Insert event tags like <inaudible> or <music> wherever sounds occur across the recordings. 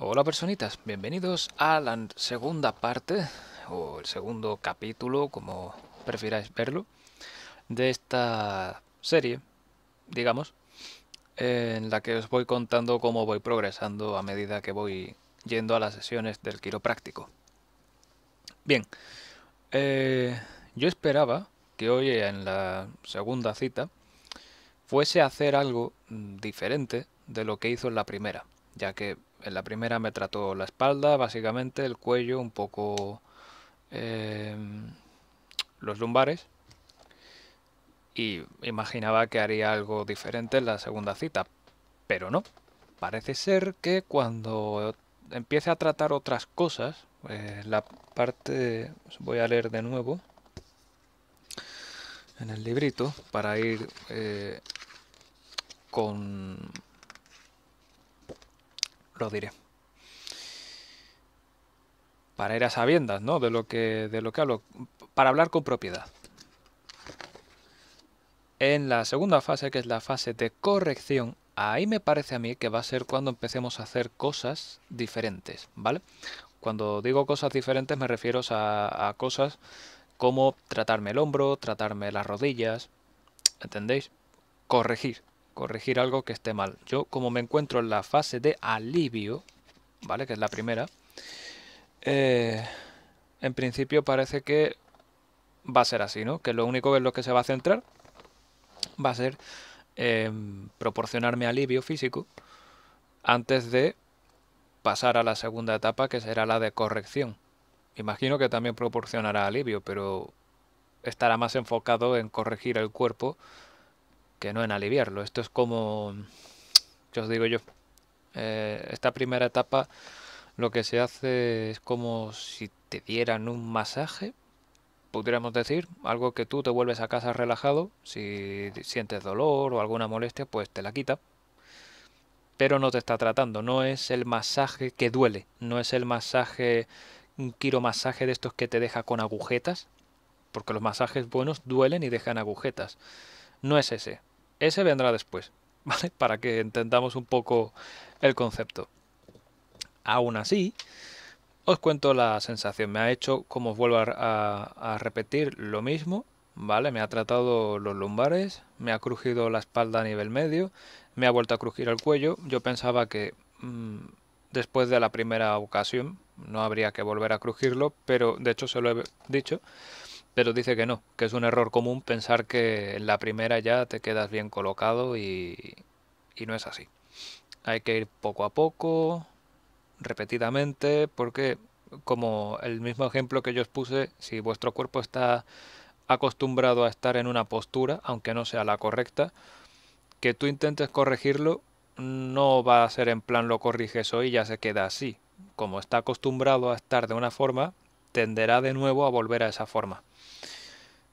Hola personitas, bienvenidos a la segunda parte, o el segundo capítulo, como prefiráis verlo, de esta serie, digamos, en la que os voy contando cómo voy progresando a medida que voy yendo a las sesiones del quiropráctico. Bien, eh, yo esperaba que hoy en la segunda cita fuese a hacer algo diferente de lo que hizo en la primera, ya que en la primera me trató la espalda, básicamente, el cuello, un poco em, los lumbares. Y imaginaba que haría algo diferente en la segunda cita, pero no. Parece ser que cuando empiece a tratar otras cosas, eh, la parte... voy a leer de nuevo en el librito para ir eh, con lo diré. Para ir a sabiendas, ¿no? De lo que, de lo que hablo. Para hablar con propiedad. En la segunda fase, que es la fase de corrección, ahí me parece a mí que va a ser cuando empecemos a hacer cosas diferentes, ¿vale? Cuando digo cosas diferentes me refiero a cosas como tratarme el hombro, tratarme las rodillas, ¿entendéis? Corregir, corregir algo que esté mal. Yo, como me encuentro en la fase de alivio, ¿vale? Que es la primera, eh, en principio parece que va a ser así, ¿no? Que lo único en lo que se va a centrar va a ser em, proporcionarme alivio físico antes de pasar a la segunda etapa, que será la de corrección. Imagino que también proporcionará alivio, pero estará más enfocado en corregir el cuerpo que no en aliviarlo. Esto es como, yo os digo yo, eh, esta primera etapa lo que se hace es como si te dieran un masaje, pudiéramos decir, algo que tú te vuelves a casa relajado, si sientes dolor o alguna molestia, pues te la quita, pero no te está tratando, no es el masaje que duele, no es el masaje, un quiro-masaje de estos que te deja con agujetas, porque los masajes buenos duelen y dejan agujetas, no es ese, ese vendrá después, <laughs> ¿vale? Para que entendamos un poco el concepto. Aún así, os cuento la sensación. Me ha hecho, como os a, repetir, lo mismo, ¿vale? Me ha tratado los lumbares, me ha crujido la espalda a nivel medio, me ha vuelto a crujir el cuello. Yo pensaba que mm, después de la primera ocasión no habría que volver a crujirlo, pero de hecho se lo he dicho pero dice que no, que es un error común pensar que en la primera ya te quedas bien colocado y, no es así. Hay que ir poco a poco, repetidamente, porque como el mismo ejemplo que yo os puse, si vuestro cuerpo está acostumbrado a estar en una postura, aunque no sea la correcta, que tú intentes corregirlo no va a ser en plan lo corriges hoy y ya se queda así. Como está acostumbrado a estar de una forma, tenderá de nuevo a volver a esa forma.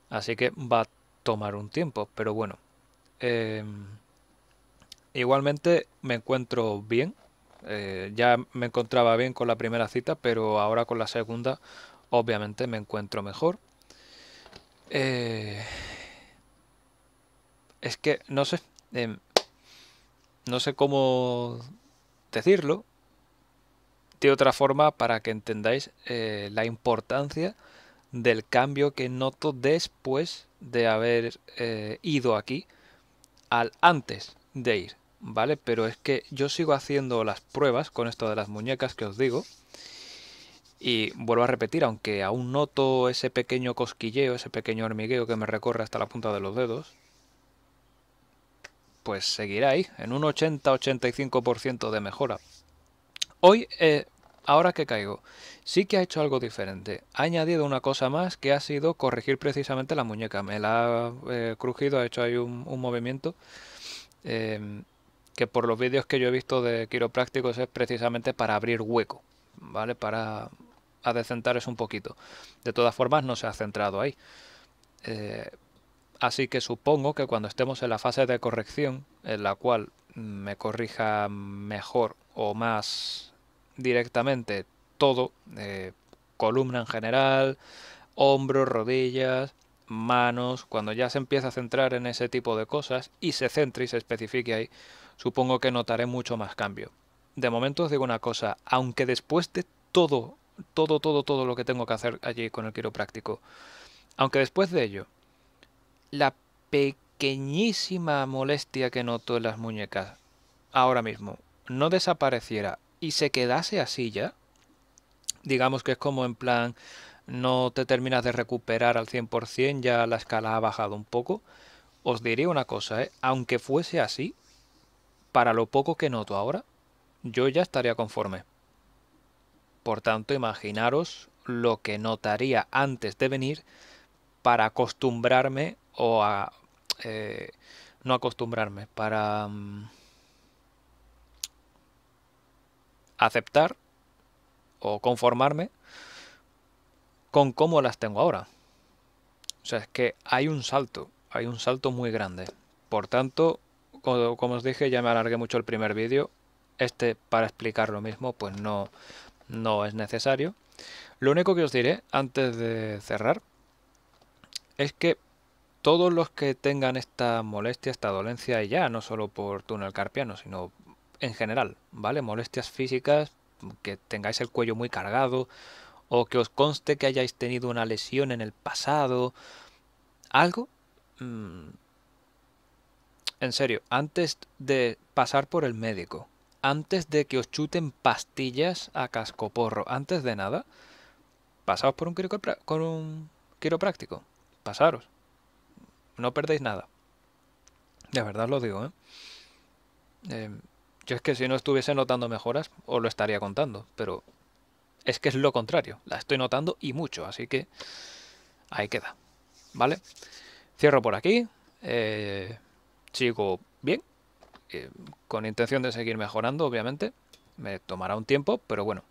Así que va a tomar un tiempo, pero bueno. Em, igualmente me encuentro bien. Eh, ya me encontraba bien con la primera cita, pero ahora con la segunda obviamente me encuentro mejor. Eh, es que no sé, em, no sé cómo decirlo, de otra forma para que entendáis eh, la importancia del cambio que noto después de haber eh, ido aquí al antes de ir, ¿vale? Pero es que yo sigo haciendo las pruebas con esto de las muñecas que os digo. Y vuelvo a repetir, aunque aún noto ese pequeño cosquilleo, ese pequeño hormigueo que me recorre hasta la punta de los dedos, pues seguirá ahí, en un 80-85% de mejora. Hoy, eh, Ahora que caigo, sí que ha hecho algo diferente. Ha añadido una cosa más que ha sido corregir precisamente la muñeca. Me la ha eh, crujido, ha hecho ahí un, movimiento em, que por los vídeos que yo he visto de quiroprácticos es precisamente para abrir hueco, ¿vale? Para adecentar eso un poquito. De todas formas, no se ha centrado ahí. Eh, así que supongo que cuando estemos en la fase de corrección, en la cual me corrija mejor o más directamente todo, eh, columna en general, hombros, rodillas, manos, cuando ya se empieza a centrar en ese tipo de cosas y se centre y se especifique ahí, supongo que notaré mucho más cambio. De momento os digo una cosa, aunque después de todo, todo, todo, todo lo que tengo que hacer allí con el quiropráctico, aunque después de ello, la pequeñísima molestia que noto en las muñecas ahora mismo no desapareciera y se quedase así ya, digamos que es como en plan, no te terminas de recuperar al 100%, ya la escala ha bajado un poco, os diría una cosa, ¿eh? aunque fuese así, para lo poco que noto ahora, yo ya estaría conforme. Por tanto, imaginaros lo que notaría antes de venir para acostumbrarme o a... Eh, no acostumbrarme, para... Mm, aceptar o conformarme con cómo las tengo ahora. O sea, es que hay un salto, hay un salto muy grande. Por tanto, como, os dije, ya me alargué mucho el primer vídeo. Este, para explicar lo mismo, pues no, no es necesario. Lo único que os diré antes de cerrar es que todos los que tengan esta molestia, esta dolencia, y ya no solo por túnel carpiano, sino en general, ¿vale? Molestias físicas, que tengáis el cuello muy cargado o que os conste que hayáis tenido una lesión en el pasado, algo... Mm, en serio, antes de pasar por el médico, antes de que os chuten pastillas a cascoporro, antes de nada, pasaos por un, con un quiropráctico, pasaros, no perdéis nada. De verdad lo digo, ¿eh? eh yo es que si no estuviese notando mejoras, os lo estaría contando, pero es que es lo contrario. La estoy notando y mucho, así que ahí queda. ¿Vale? Cierro por aquí. Eh, sigo bien, eh, con intención de seguir mejorando, obviamente. Me tomará un tiempo, pero bueno.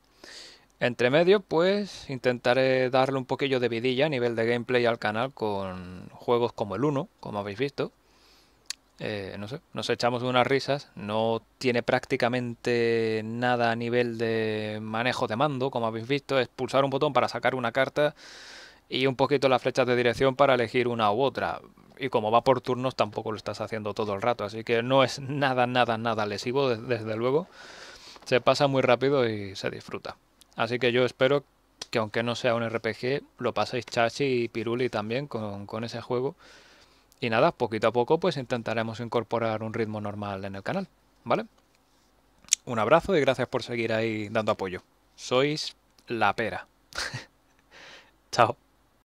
Entre medio, pues intentaré darle un poquillo de vidilla a nivel de gameplay al canal con juegos como el 1, como habéis visto, eh, no sé, nos echamos unas risas, no tiene prácticamente nada a nivel de manejo de mando, como habéis visto, es pulsar un botón para sacar una carta y un poquito las flechas de dirección para elegir una u otra. Y como va por turnos tampoco lo estás haciendo todo el rato, así que no es nada, nada, nada lesivo, desde luego. Se pasa muy rápido y se disfruta. Así que yo espero que aunque no sea un RPG, lo paséis chachi y piruli también con, con ese juego. Y nada, poquito a poco pues intentaremos incorporar un ritmo normal en el canal, ¿vale? Un abrazo y gracias por seguir ahí dando apoyo. Sois la pera. <laughs> Chao.